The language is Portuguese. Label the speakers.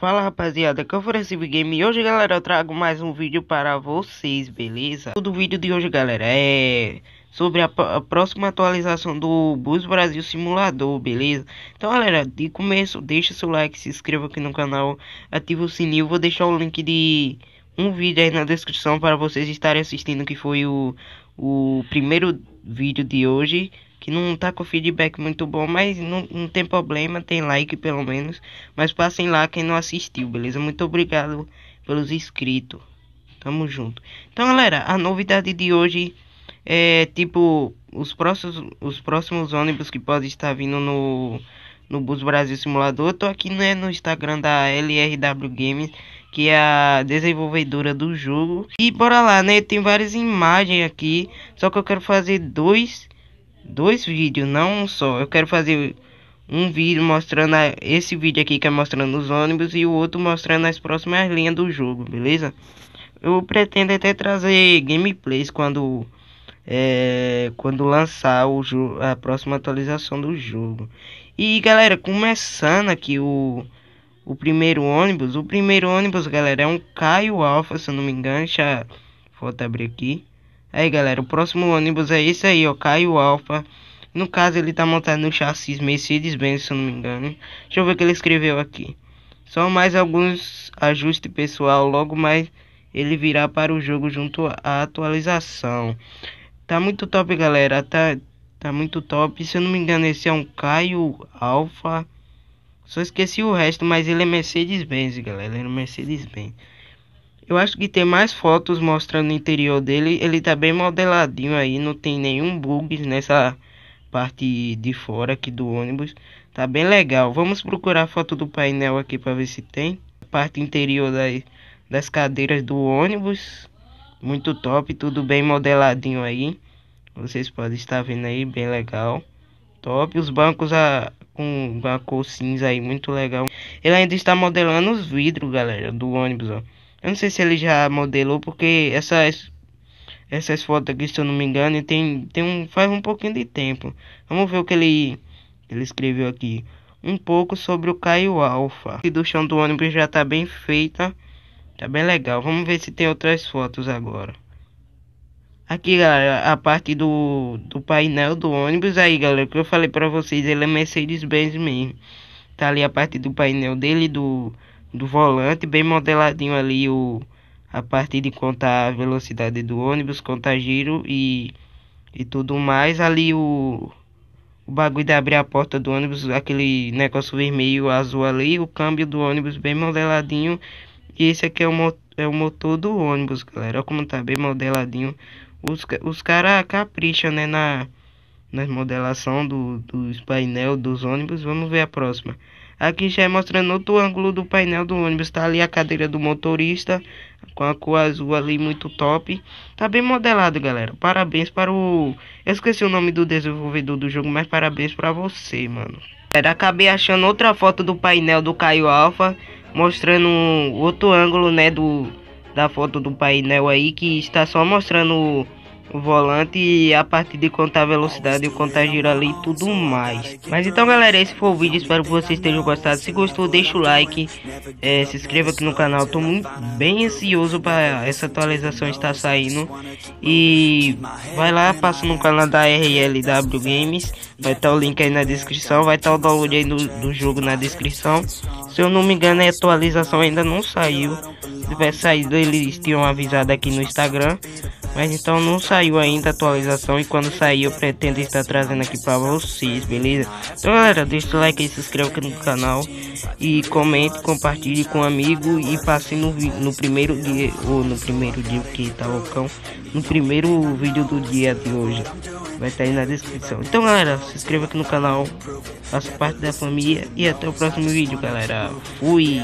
Speaker 1: Fala rapaziada, que eu esse game e hoje galera eu trago mais um vídeo para vocês, beleza? O do vídeo de hoje galera é sobre a, a próxima atualização do Bus Brasil Simulador, beleza? Então galera, de começo deixa seu like, se inscreva aqui no canal, ativa o sininho, vou deixar o link de um vídeo aí na descrição para vocês estarem assistindo que foi o, o primeiro vídeo de hoje que não tá com feedback muito bom, mas não, não tem problema, tem like pelo menos. Mas passem lá quem não assistiu, beleza? Muito obrigado pelos inscritos. Tamo junto. Então, galera, a novidade de hoje é tipo os próximos, os próximos ônibus que podem estar vindo no, no Bus Brasil Simulador. Eu tô aqui né, no Instagram da LRW Games, que é a desenvolvedora do jogo. E bora lá, né? Tem várias imagens aqui, só que eu quero fazer dois dois vídeos, não um só. Eu quero fazer um vídeo mostrando a, esse vídeo aqui que é mostrando os ônibus e o outro mostrando as próximas linhas do jogo, beleza? Eu pretendo até trazer gameplays quando é, quando lançar o a próxima atualização do jogo. E galera, começando aqui o o primeiro ônibus, o primeiro ônibus, galera, é um Caio Alfa, se eu não me engano, já vou abrir aqui. Aí galera, o próximo ônibus é esse aí, ó, Caio Alfa. No caso ele tá montado no chassi Mercedes-Benz, se eu não me engano. Deixa eu ver o que ele escreveu aqui. Só mais alguns ajustes pessoal, logo mais ele virá para o jogo junto à atualização. Tá muito top, galera. Tá, tá muito top. Se eu não me engano, esse é um Caio Alfa. Só esqueci o resto, mas ele é Mercedes-Benz, galera. Ele é Mercedes-Benz. Eu acho que tem mais fotos mostrando o interior dele. Ele tá bem modeladinho aí, não tem nenhum bug nessa parte de fora aqui do ônibus. Tá bem legal. Vamos procurar a foto do painel aqui para ver se tem. Parte interior das, das cadeiras do ônibus. Muito top, tudo bem modeladinho aí. Vocês podem estar vendo aí, bem legal. Top, os bancos a, ah, com uma cor cinza aí, muito legal. Ele ainda está modelando os vidros, galera, do ônibus, ó. Eu não sei se ele já modelou, porque essas essas fotos aqui, se eu não me engano, tem, tem um, faz um pouquinho de tempo. Vamos ver o que ele, ele escreveu aqui. Um pouco sobre o Caio Alfa. E do chão do ônibus já tá bem feita. Tá bem legal. Vamos ver se tem outras fotos agora. Aqui, galera, a parte do, do painel do ônibus. Aí, galera, que eu falei pra vocês, ele é Mercedes-Benz mesmo. Tá ali a parte do painel dele, do do volante, bem modeladinho ali o a partir de contar a velocidade do ônibus, contar giro e, e tudo mais. Ali o, o bagulho de abrir a porta do ônibus, aquele negócio vermelho, azul ali, o câmbio do ônibus bem modeladinho. E esse aqui é o, é o motor do ônibus, galera. Olha como tá bem modeladinho. Os, os caras capricham, né, na, na modelação do, dos painel dos ônibus. Vamos ver a próxima. Aqui já é mostrando outro ângulo do painel do ônibus. Tá ali a cadeira do motorista com a cor azul ali muito top. Tá bem modelado, galera. Parabéns para o Eu esqueci o nome do desenvolvedor do jogo, mas parabéns para você, mano. Galera, acabei achando outra foto do painel do Caio Alpha, mostrando outro ângulo, né, do da foto do painel aí que está só mostrando o volante e a partir de contar a velocidade, o contar ali e tudo mais. Mas então galera, esse foi o vídeo, espero que vocês tenham gostado. Se gostou, deixa o like, é, se inscreva aqui no canal. Tô muito bem ansioso para essa atualização estar saindo. E vai lá, passa no canal da RLW Games, vai estar tá o link aí na descrição, vai estar tá o download aí do, do jogo na descrição. Se eu não me engano, a atualização ainda não saiu tivesse saído, eles tinham avisado aqui no Instagram. Mas então não saiu ainda a atualização e quando sair eu pretendo estar trazendo aqui pra vocês, beleza? Então galera, deixa o like aí, se inscreva aqui no canal e comente, compartilhe com um amigo e passe no, no primeiro dia, ou no primeiro dia que tá loucão, no primeiro vídeo do dia de hoje. Vai estar tá aí na descrição. Então galera, se inscreva aqui no canal, faça parte da família e até o próximo vídeo galera. Fui!